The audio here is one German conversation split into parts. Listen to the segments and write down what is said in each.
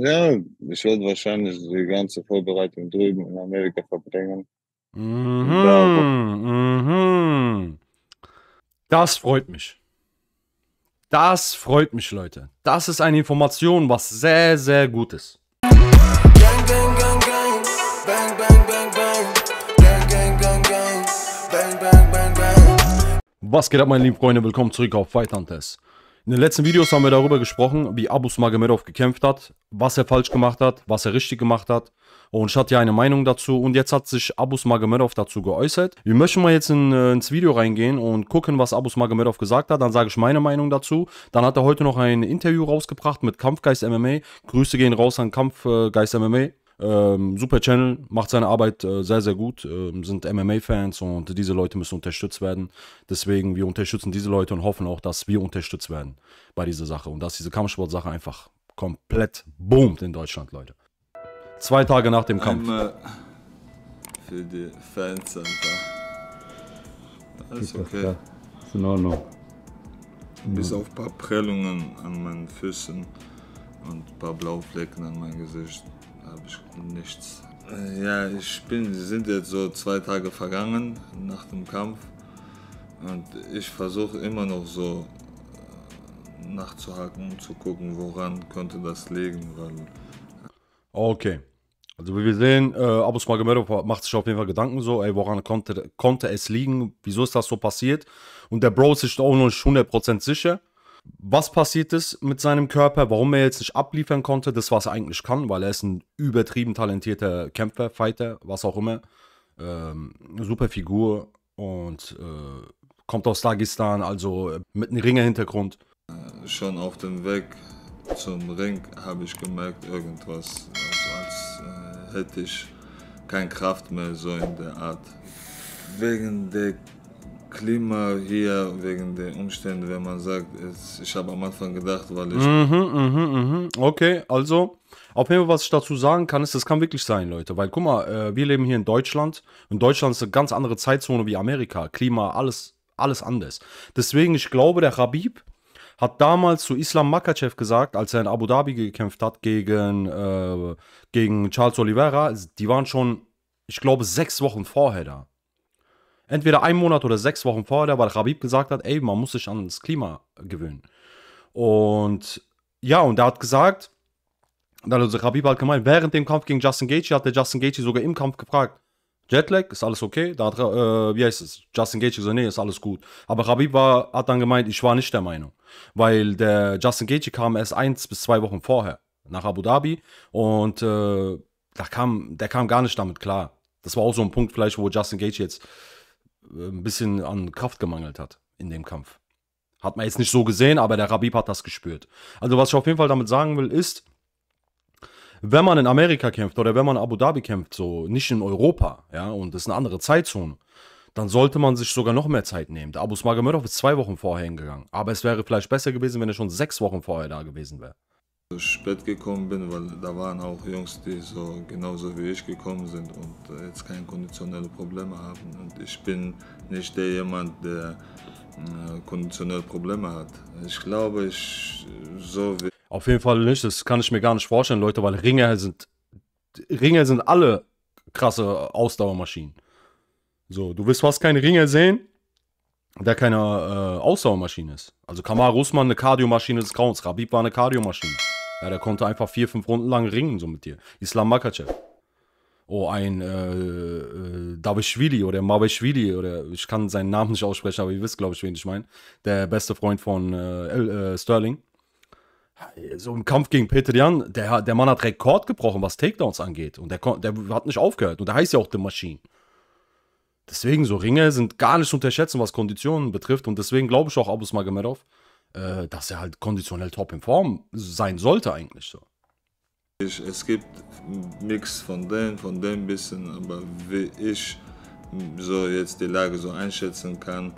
ja, ich werde wahrscheinlich die ganze Vorbereitung drüben in Amerika verbringen. Mhm, mhm, Das freut mich. Das freut mich, Leute. Das ist eine Information, was sehr, sehr gut ist. Was geht ab, meine lieben Freunde? Willkommen zurück auf Fight Hunters. In den letzten Videos haben wir darüber gesprochen, wie Abus Magomedov gekämpft hat, was er falsch gemacht hat, was er richtig gemacht hat. Und ich hatte ja eine Meinung dazu und jetzt hat sich Abus Magomedov dazu geäußert. Wir möchten mal jetzt in, äh, ins Video reingehen und gucken, was Abus Magomedov gesagt hat. Dann sage ich meine Meinung dazu. Dann hat er heute noch ein Interview rausgebracht mit Kampfgeist MMA. Grüße gehen raus an Kampfgeist MMA. Ähm, super Channel, macht seine Arbeit äh, sehr, sehr gut, ähm, sind MMA-Fans und diese Leute müssen unterstützt werden. Deswegen, wir unterstützen diese Leute und hoffen auch, dass wir unterstützt werden bei dieser Sache und dass diese Kampfsportsache einfach komplett boomt in Deutschland, Leute. Zwei Tage nach dem Kampf. Einmal für die Fans einfach. Alles okay. ist in Ordnung. Bis auf ein paar Prellungen an meinen Füßen und ein paar Blauflecken an meinem Gesicht habe ich nichts. Äh, ja, ich bin, sind jetzt so zwei Tage vergangen nach dem Kampf und ich versuche immer noch so äh, nachzuhaken, und zu gucken, woran könnte das liegen, weil... Okay. Also wie wir sehen, äh, Abus Magomedov macht sich auf jeden Fall Gedanken so, ey, woran konnte, konnte es liegen, wieso ist das so passiert? Und der Bro ist sich auch noch nicht 100% sicher was passiert ist mit seinem Körper, warum er jetzt nicht abliefern konnte, das, was er eigentlich kann, weil er ist ein übertrieben talentierter Kämpfer, Fighter, was auch immer. Ähm, super Figur und äh, kommt aus Dagestan, also äh, mit einem Ringerhintergrund. Äh, schon auf dem Weg zum Ring habe ich gemerkt, irgendwas, also als äh, hätte ich keine Kraft mehr so in der Art. Wegen der Klima hier, wegen den Umständen, wenn man sagt, es, ich habe am Anfang gedacht, weil ich. Mhm, mhm, mhm. Okay, also, auf jeden Fall, was ich dazu sagen kann, ist, das kann wirklich sein, Leute. Weil, guck mal, äh, wir leben hier in Deutschland. Und Deutschland ist eine ganz andere Zeitzone wie Amerika. Klima, alles, alles anders. Deswegen, ich glaube, der Habib hat damals zu Islam Makachev gesagt, als er in Abu Dhabi gekämpft hat gegen, äh, gegen Charles Oliveira, die waren schon, ich glaube, sechs Wochen vorher da. Entweder einen Monat oder sechs Wochen vorher, weil Rabib gesagt hat, ey, man muss sich an das Klima gewöhnen. Und ja, und er hat gesagt, also Rabib hat halt gemeint, während dem Kampf gegen Justin Gaethje hat der Justin Gaethje sogar im Kampf gefragt, Jetlag, ist alles okay? Da hat, äh, wie heißt es? Justin Gaethje gesagt, nee, ist alles gut. Aber Habib war, hat dann gemeint, ich war nicht der Meinung. Weil der Justin Gaethje kam erst eins bis zwei Wochen vorher nach Abu Dhabi und äh, da kam, der kam gar nicht damit klar. Das war auch so ein Punkt vielleicht, wo Justin Gaethje jetzt äh, ein bisschen an Kraft gemangelt hat in dem Kampf. Hat man jetzt nicht so gesehen, aber der Rabib hat das gespürt. Also was ich auf jeden Fall damit sagen will, ist, wenn man in Amerika kämpft oder wenn man in Abu Dhabi kämpft, so nicht in Europa, ja, und das ist eine andere Zeitzone, dann sollte man sich sogar noch mehr Zeit nehmen. Der Abus Magomedov ist zwei Wochen vorher hingegangen, aber es wäre vielleicht besser gewesen, wenn er schon sechs Wochen vorher da gewesen wäre. Äh, spät gekommen bin, weil da waren auch Jungs, die so genauso wie ich gekommen sind und äh, jetzt keine konditionellen Probleme haben. Und ich bin nicht der jemand, der äh, konditionelle Probleme hat. Ich glaube, ich so wie auf jeden Fall nicht. Das kann ich mir gar nicht vorstellen, Leute, weil Ringer sind Ringer sind alle krasse Ausdauermaschinen. So, du wirst fast keinen Ringer sehen, der keine äh, Ausdauermaschine ist. Also Kamar Usman eine Kardiomaschine des Grauens, Rabib war eine Kardiomaschine. Ja, der konnte einfach vier, fünf Runden lang ringen so mit dir. Islam Makachev. Oh, ein äh, äh, Davishvili oder Mabeshvili oder ich kann seinen Namen nicht aussprechen, aber ihr wisst, glaube ich, wen ich meine. Der beste Freund von äh, äh Sterling. So im Kampf gegen Petrian, der, der Mann hat Rekord gebrochen, was Takedowns angeht. Und der, der hat nicht aufgehört. Und der heißt ja auch The Machine. Deswegen, so Ringe sind gar nicht unterschätzen, was Konditionen betrifft. Und deswegen glaube ich auch Abus Magomedov äh, dass er halt konditionell top in Form sein sollte eigentlich so. Ich, es gibt Mix von dem, von dem bisschen, aber wie ich so jetzt die Lage so einschätzen kann,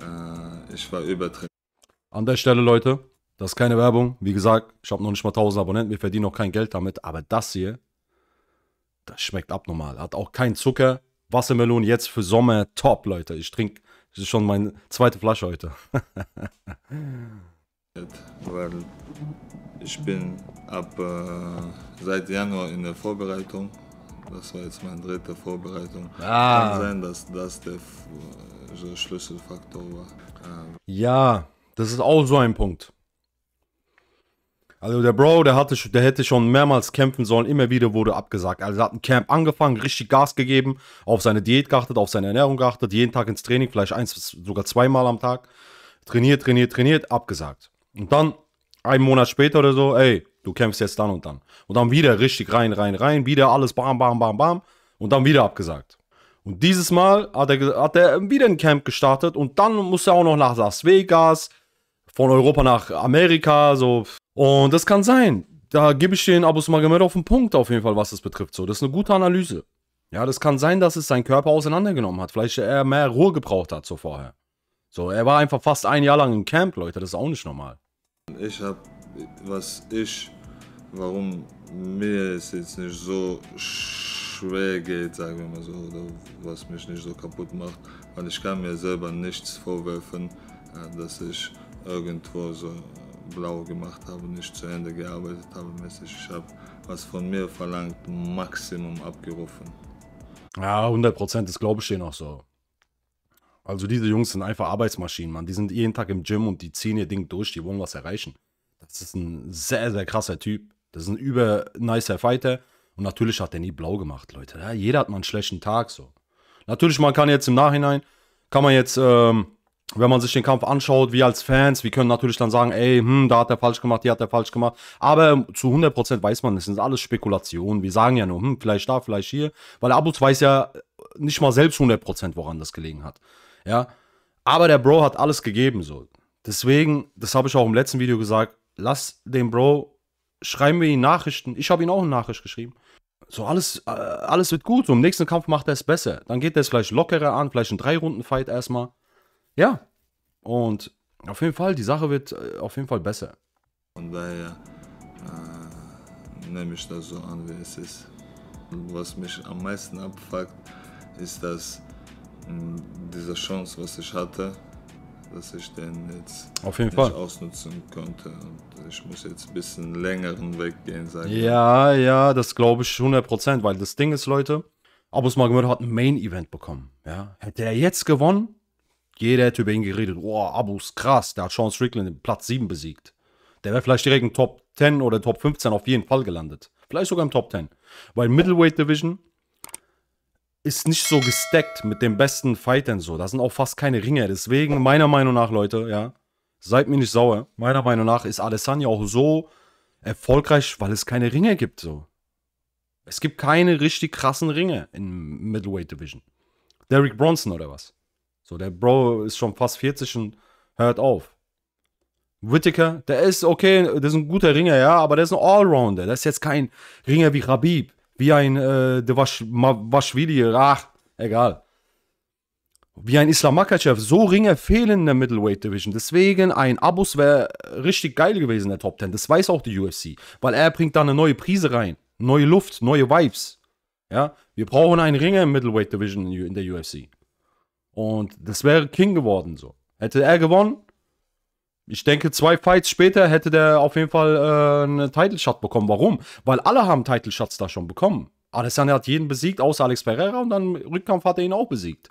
äh, ich war übertrainiert. An der Stelle, Leute, das ist keine Werbung. Wie gesagt, ich habe noch nicht mal 1000 Abonnenten, wir verdienen noch kein Geld damit, aber das hier, das schmeckt abnormal. Hat auch keinen Zucker. Wassermelone jetzt für Sommer, top, Leute. Ich trinke das ist schon meine zweite Flasche heute. Weil ich bin ab äh, seit Januar in der Vorbereitung. Das war jetzt meine dritte Vorbereitung. Ah. Kann sein, dass das der äh, Schlüsselfaktor war. Ähm. Ja, das ist auch so ein Punkt. Also der Bro, der, hatte, der hätte schon mehrmals kämpfen sollen, immer wieder wurde abgesagt. Also er hat ein Camp angefangen, richtig Gas gegeben, auf seine Diät geachtet, auf seine Ernährung geachtet, jeden Tag ins Training, vielleicht eins, sogar zweimal am Tag. Trainiert, trainiert, trainiert, abgesagt. Und dann, einen Monat später oder so, ey, du kämpfst jetzt dann und dann. Und dann wieder richtig rein, rein, rein, wieder alles bam, bam, bam, bam. Und dann wieder abgesagt. Und dieses Mal hat er, hat er wieder ein Camp gestartet und dann muss er auch noch nach Las Vegas, von Europa nach Amerika, so und das kann sein. Da gebe ich den Abus Magomedov auf den Punkt auf jeden Fall, was das betrifft. So, das ist eine gute Analyse. Ja, das kann sein, dass es seinen Körper auseinandergenommen hat. Vielleicht er mehr Ruhe gebraucht hat so vorher. So, er war einfach fast ein Jahr lang im Camp, Leute. Das ist auch nicht normal. Ich habe, was ich, warum mir es jetzt nicht so schwer geht, sagen wir mal so, oder was mich nicht so kaputt macht, weil ich kann mir selber nichts vorwerfen, äh, dass ich irgendwo so blau gemacht habe, nicht zu Ende gearbeitet habe. Mäßig. Ich habe, was von mir verlangt, Maximum abgerufen. Ja, 100 Prozent, das glaube ich denen auch so. Also diese Jungs sind einfach Arbeitsmaschinen, Mann. Die sind jeden Tag im Gym und die ziehen ihr Ding durch, die wollen was erreichen. Das ist ein sehr, sehr krasser Typ. Das ist ein über nicer Fighter. Und natürlich hat er nie blau gemacht, Leute. Ja, jeder hat mal einen schlechten Tag so. Natürlich, man kann jetzt im Nachhinein, kann man jetzt ähm, wenn man sich den Kampf anschaut, wir als Fans, wir können natürlich dann sagen, ey, hm, da hat er falsch gemacht, hier hat er falsch gemacht. Aber zu 100% weiß man, das sind alles Spekulationen. Wir sagen ja nur, hm, vielleicht da, vielleicht hier. Weil Abus weiß ja nicht mal selbst 100%, woran das gelegen hat. Ja. Aber der Bro hat alles gegeben, so. Deswegen, das habe ich auch im letzten Video gesagt, lass den Bro, schreiben wir ihm Nachrichten. Ich habe ihm auch eine Nachricht geschrieben. So, alles, äh, alles wird gut. So, im nächsten Kampf macht er es besser. Dann geht er es vielleicht lockerer an, vielleicht ein Drei-Runden-Fight erstmal. Ja. Und auf jeden Fall, die Sache wird äh, auf jeden Fall besser. Von daher äh, nehme ich das so an, wie es ist. Was mich am meisten abfuckt, ist, dass mm, diese Chance, was ich hatte, dass ich den jetzt Auf jeden Fall. ausnutzen konnte. Und ich muss jetzt ein bisschen längeren Weg gehen, sagen Ja, ja, das glaube ich 100%, weil das Ding ist, Leute, Abus Magomedov hat ein Main-Event bekommen. Ja? Hätte er jetzt gewonnen, jeder hätte über ihn geredet. Boah, Abus, krass, der hat Sean Strickland im Platz 7 besiegt. Der wäre vielleicht direkt im Top 10 oder Top 15 auf jeden Fall gelandet. Vielleicht sogar im Top 10. Weil Middleweight Division ist nicht so gesteckt mit den besten Fightern so. Da sind auch fast keine Ringer. Deswegen, meiner Meinung nach, Leute, ja, seid mir nicht sauer. Meiner Meinung nach ist Adesanya auch so erfolgreich, weil es keine Ringer gibt so. Es gibt keine richtig krassen Ringe in Middleweight Division. Derrick Bronson oder was? So, der Bro ist schon fast 40 und hört auf. Whittaker, der ist okay, der ist ein guter Ringer, ja, aber der ist ein Allrounder. Der ist jetzt kein Ringer wie Rabib, wie ein äh, Devashvili, ach, egal. Wie ein Islam Makachev. So Ringer fehlen in der Middleweight Division. Deswegen ein Abus wäre richtig geil gewesen in der Top 10. Das weiß auch die UFC, weil er bringt da eine neue Prise rein. Neue Luft, neue Vibes. Ja, wir brauchen einen Ringer im Middleweight Division in der UFC. Und das wäre King geworden so. Hätte er gewonnen, ich denke, zwei Fights später hätte der auf jeden Fall äh, einen Title Shot bekommen. Warum? Weil alle haben Title Shots da schon bekommen. Alessandro hat jeden besiegt, außer Alex Pereira und dann im Rückkampf hat er ihn auch besiegt.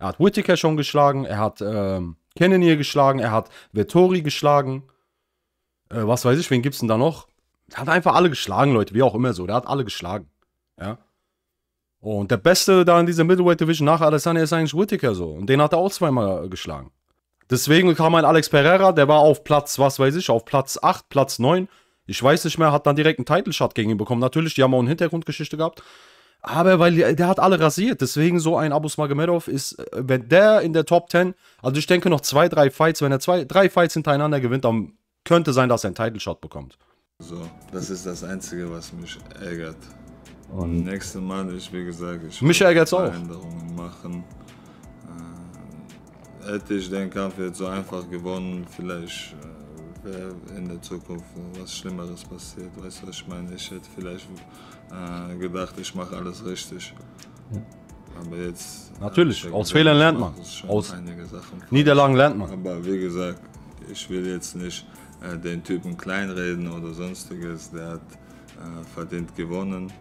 Er hat Whittaker schon geschlagen, er hat ähm, Cannonier geschlagen, er hat Vettori geschlagen. Äh, was weiß ich, wen gibt es denn da noch? Er hat einfach alle geschlagen, Leute, wie auch immer so. Der hat alle geschlagen. Ja. Und der Beste da in dieser Middleweight Division nach Adesanya ist eigentlich Whittaker so. Und den hat er auch zweimal äh, geschlagen. Deswegen kam ein Alex Pereira, der war auf Platz, was weiß ich, auf Platz 8, Platz 9. Ich weiß nicht mehr, hat dann direkt einen Title Shot gegen ihn bekommen. Natürlich, die haben auch eine Hintergrundgeschichte gehabt. Aber weil äh, der hat alle rasiert. Deswegen so ein Abus Magomedov ist, äh, wenn der in der Top 10, also ich denke noch zwei, drei Fights, wenn er zwei, drei Fights hintereinander gewinnt, dann könnte sein, dass er einen Title Shot bekommt. So, das ist das Einzige, was mich ärgert. Und Nächste Mal, ich wie gesagt, ich Michael geht's auch. Veränderungen machen. Äh, hätte ich den Kampf jetzt so einfach gewonnen, vielleicht äh, wäre in der Zukunft was Schlimmeres passiert. Weißt du, was ich meine? Ich hätte vielleicht äh, gedacht, ich mache alles richtig. Ja. Aber jetzt. Äh, Natürlich, aus gesagt, Fehlern lernt man. Aus Sachen Niederlagen lernt man. Aber wie gesagt, ich will jetzt nicht äh, den Typen kleinreden oder sonstiges. Der hat äh, verdient gewonnen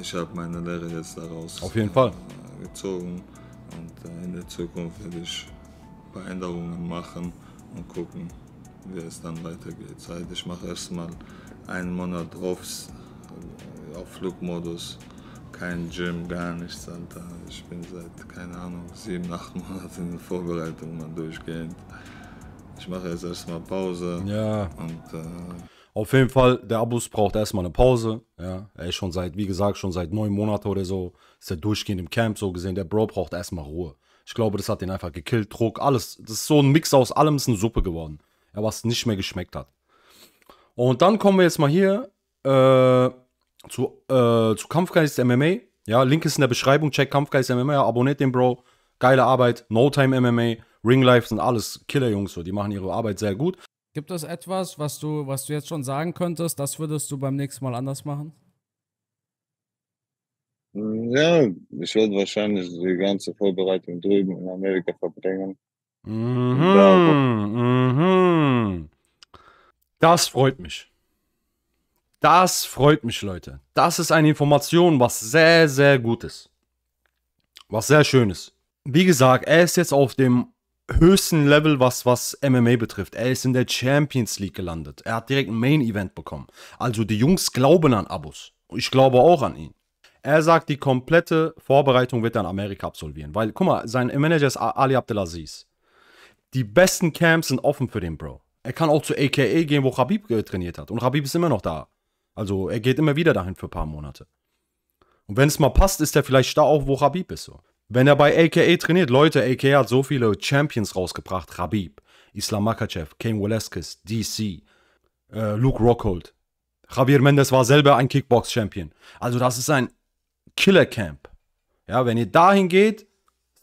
ich habe meine Lehre jetzt daraus Auf jeden Fall. Äh, gezogen. Und äh, in der Zukunft werde ich Veränderungen machen und gucken, wie es dann weitergeht. ich mache erstmal einen Monat aufs, äh, auf Flugmodus, kein Gym, gar nichts, Alter. Ich bin seit, keine Ahnung, sieben, acht Monaten in Vorbereitung durchgehend. Ich mache jetzt erstmal Pause. Ja. Und, äh auf jeden Fall, der Abus braucht erstmal eine Pause. Ja, er ist schon seit, wie gesagt, schon seit neun Monaten oder so, ist er durchgehend im Camp so gesehen. Der Bro braucht erstmal Ruhe. Ich glaube, das hat ihn einfach gekillt, Druck, alles. Das ist so ein Mix aus allem, ist eine Suppe geworden. Ja, was nicht mehr geschmeckt hat. Und dann kommen wir jetzt mal hier äh, zu, äh, zu Kampfgeist MMA. Ja, Link ist in der Beschreibung. Check Kampfgeist MMA, abonniert den Bro. Geile Arbeit. No Time MMA, Ring Life sind alles Killer-Jungs. So. Die machen ihre Arbeit sehr gut. Gibt es etwas, was du, was du jetzt schon sagen könntest, das würdest du beim nächsten Mal anders machen? Mm, ja, ich werde wahrscheinlich die ganze Vorbereitung drüben in Amerika verbringen. Mhm, mhm, Das freut mich. Das freut mich, Leute. Das ist eine Information, was sehr, sehr gut ist. Was sehr schön ist. Wie gesagt, er ist jetzt auf dem höchsten Level, was, was MMA betrifft. Er ist in der Champions League gelandet. Er hat direkt ein Main Event bekommen. Also die Jungs glauben an Abus. Ich glaube auch an ihn. Er sagt, die komplette Vorbereitung wird er in Amerika absolvieren. Weil, guck mal, sein Manager ist Ali Abdelaziz. Die besten Camps sind offen für den Bro. Er kann auch zu AKA gehen, wo Habib äh, trainiert hat. Und Habib ist immer noch da. Also er geht immer wieder dahin für ein paar Monate. Und wenn es mal passt, ist er vielleicht da auch, wo Habib ist. So. Wenn er bei AKA trainiert, Leute, AKA hat so viele Champions rausgebracht. Habib, Islam Makachev, Kane Velasquez, DC, äh, Luke Rockhold. Javier Mendes war selber ein Kickbox-Champion. Also das ist ein Killer-Camp. Ja, wenn ihr dahin geht,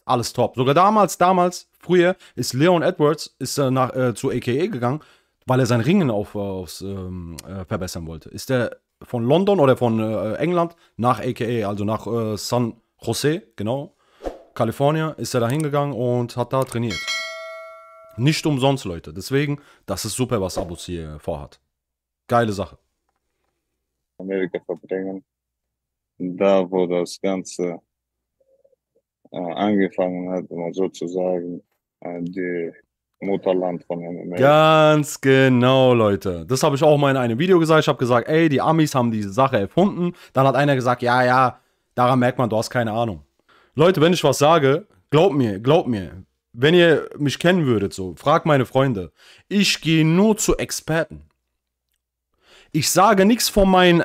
alles top. Sogar damals, damals, früher, ist Leon Edwards ist, äh, nach, äh, zu AKA gegangen, weil er sein Ringen auf, äh, aufs, ähm, äh, verbessern wollte. Ist er von London oder von äh, England nach AKA, also nach San Jose, genau, Kalifornien ist er da hingegangen und hat da trainiert. Nicht umsonst, Leute. Deswegen, das ist super, was Abus hier vorhat. Geile Sache. Amerika verbringen. Da, wo das Ganze äh, angefangen hat, um sozusagen äh, die Mutterland von Amerika. Ganz genau, Leute. Das habe ich auch mal in einem Video gesagt. Ich habe gesagt, ey, die Amis haben diese Sache erfunden. Dann hat einer gesagt, ja, ja, daran merkt man, du hast keine Ahnung. Leute, wenn ich was sage, glaubt mir, glaubt mir. Wenn ihr mich kennen würdet, so, frag meine Freunde. Ich gehe nur zu Experten. Ich sage nichts von meinen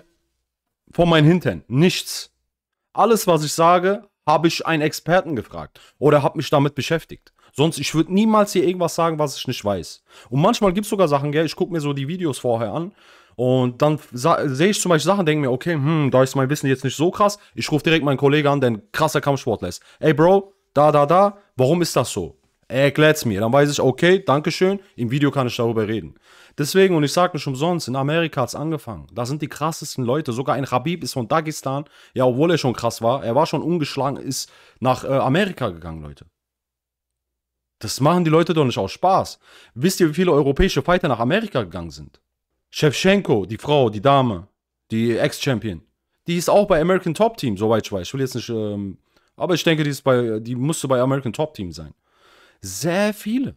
von meinen Hintern. Nichts. Alles, was ich sage, habe ich einen Experten gefragt oder habe mich damit beschäftigt. Sonst, ich würde niemals hier irgendwas sagen, was ich nicht weiß. Und manchmal gibt es sogar Sachen, gell, ich gucke mir so die Videos vorher an und dann sehe ich zum Beispiel Sachen, denke mir, okay, hm, da ist mein Wissen jetzt nicht so krass. Ich rufe direkt meinen Kollegen an, der ein krasser Kampfsportler ist. Ey, Bro, da, da, da, warum ist das so? Er es mir. Dann weiß ich, okay, Dankeschön, im Video kann ich darüber reden. Deswegen, und ich sage nicht umsonst, in Amerika hat es angefangen. Da sind die krassesten Leute. Sogar ein Habib ist von Dagestan. Ja, obwohl er schon krass war, er war schon ungeschlagen, ist nach äh, Amerika gegangen, Leute. Das machen die Leute doch nicht aus Spaß. Wisst ihr, wie viele europäische Fighter nach Amerika gegangen sind? Shevchenko, die Frau, die Dame, die Ex-Champion, die ist auch bei American Top Team, soweit ich weiß. Ich will jetzt nicht, ähm, aber ich denke, die, ist bei, die musste bei American Top Team sein. Sehr viele.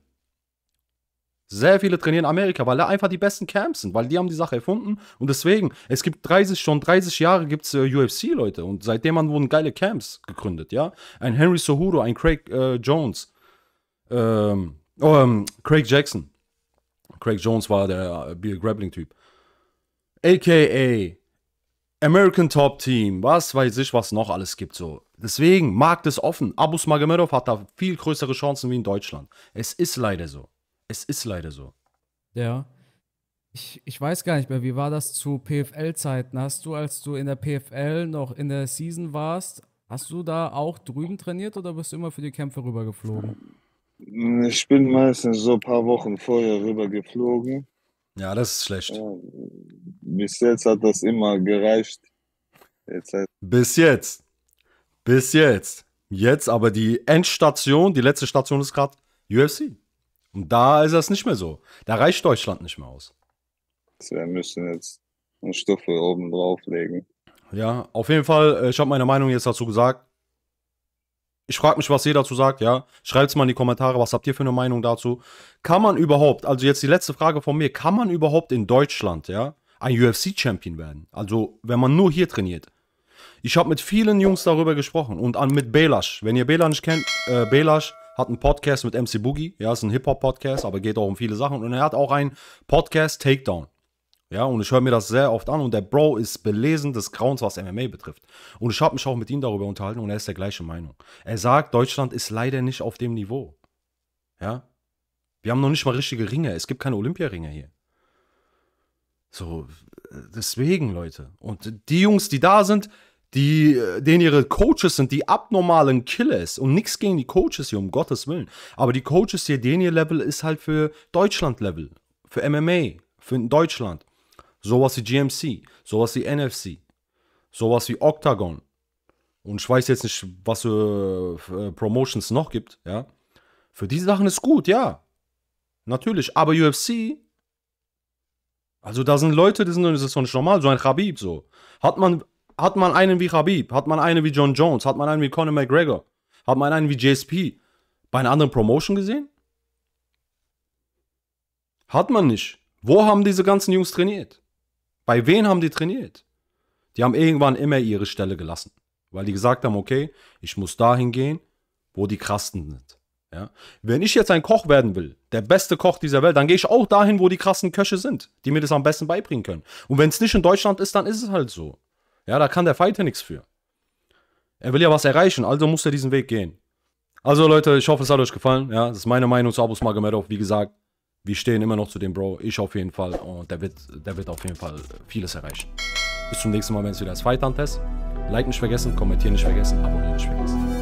Sehr viele trainieren Amerika, weil da einfach die besten Camps sind, weil die haben die Sache erfunden. Und deswegen, es gibt 30, schon 30 Jahre gibt es äh, UFC, Leute. Und seitdem an wurden geile Camps gegründet, ja. Ein Henry Sohudo, ein Craig äh, Jones, ähm, oh, ähm, Craig Jackson, Craig Jones war der äh, Bill Grappling-Typ. AKA American Top Team, was weiß ich, was noch alles gibt so. Deswegen, Markt ist offen. Abus Magomedov hat da viel größere Chancen wie in Deutschland. Es ist leider so. Es ist leider so. Ja. Ich, ich weiß gar nicht mehr, wie war das zu PFL-Zeiten? Hast du, als du in der PFL noch in der Season warst, hast du da auch drüben trainiert oder bist du immer für die Kämpfe rübergeflogen? Ich bin meistens so ein paar Wochen vorher rüber geflogen. Ja, das ist schlecht. Äh, bis jetzt hat das immer gereicht. Jetzt Bis jetzt. Bis jetzt. Jetzt aber die Endstation, die letzte Station ist gerade UFC. Und da ist das nicht mehr so. Da reicht Deutschland nicht mehr aus. Wir müssen jetzt eine Stufe oben drauflegen. Ja, auf jeden Fall, äh, ich habe meine Meinung jetzt dazu gesagt. Ich frage mich, was ihr dazu sagt, ja. Schreibt es mal in die Kommentare, was habt ihr für eine Meinung dazu? Kann man überhaupt, also jetzt die letzte Frage von mir, kann man überhaupt in Deutschland, ja, ein UFC-Champion werden? Also, wenn man nur hier trainiert. Ich habe mit vielen Jungs darüber gesprochen und an, mit Belasch. Wenn ihr Belasch kennt, äh, Belasch hat einen Podcast mit MC Boogie. Ja, ist ein Hip-Hop-Podcast, aber geht auch um viele Sachen. Und er hat auch einen Podcast Takedown. Ja, und ich höre mir das sehr oft an und der Bro ist belesen des Grauens, was MMA betrifft. Und ich habe mich auch mit ihm darüber unterhalten und er ist der gleichen Meinung. Er sagt, Deutschland ist leider nicht auf dem Niveau. Ja? Wir haben noch nicht mal richtige Ringe. Es gibt keine Olympiaringe hier. So, deswegen, Leute. Und die Jungs, die da sind, die, denen ihre Coaches sind, die abnormalen Killers. Und nichts gegen die Coaches hier, um Gottes Willen. Aber die Coaches hier, denen ihr Level ist halt für Deutschland-Level. Für MMA, für Deutschland sowas wie GMC, sowas wie NFC, sowas wie Octagon. Und ich weiß jetzt nicht, was für, äh, für äh, Promotions noch gibt, ja. Für diese Sachen ist gut, ja. Natürlich, aber UFC, also da sind Leute, die sind, das ist doch nicht normal, so ein Khabib so. Hat man, hat man einen wie Khabib, hat man einen wie John Jones, hat man einen wie Conor McGregor, hat man einen wie JSP bei einer anderen Promotion gesehen? Hat man nicht. Wo haben diese ganzen Jungs trainiert? Bei wem haben die trainiert? Die haben irgendwann immer ihre Stelle gelassen, weil die gesagt haben, okay, ich muss dahin gehen, wo die Krassen sind. Ja? Wenn ich jetzt ein Koch werden will, der beste Koch dieser Welt, dann gehe ich auch dahin, wo die krassen Köche sind, die mir das am besten beibringen können. Und wenn es nicht in Deutschland ist, dann ist es halt so. Ja, da kann der Fighter nichts für. Er will ja was erreichen, also muss er diesen Weg gehen. Also Leute, ich hoffe, es hat euch gefallen. Ja, das ist meine Meinung zu Abus Magomedov. Wie gesagt, wir stehen immer noch zu dem Bro, ich auf jeden Fall und der wird, der wird auf jeden Fall vieles erreichen. Bis zum nächsten Mal, wenn es wieder das Fight-Test. Like nicht vergessen, kommentieren nicht vergessen, abonnieren nicht vergessen.